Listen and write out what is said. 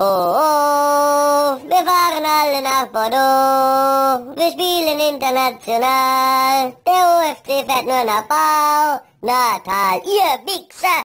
Oh, oh, wir fahren alle nach Bordeaux, wir spielen international. Der UFC fährt nur nach Bau, Natal, ihr Wichser!